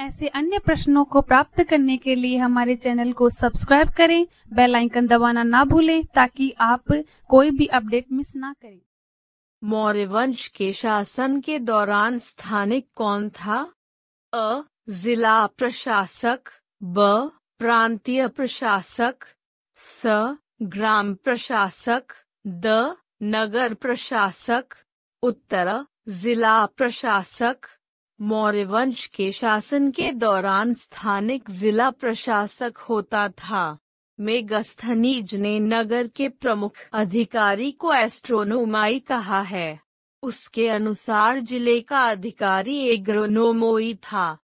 ऐसे अन्य प्रश्नों को प्राप्त करने के लिए हमारे चैनल को सब्सक्राइब करें बेल आइकन दबाना ना भूलें ताकि आप कोई भी अपडेट मिस ना करें मौर्य वंश के शासन के दौरान स्थानिक कौन था अ जिला प्रशासक ब प्रांतीय प्रशासक स ग्राम प्रशासक द नगर प्रशासक उत्तर जिला प्रशासक मौर्य वंश के शासन के दौरान स्थानिक जिला प्रशासक होता था मेगस्थनीज ने नगर के प्रमुख अधिकारी को एस्ट्रोनोमाई कहा है उसके अनुसार जिले का अधिकारी एग्रोनोमोई था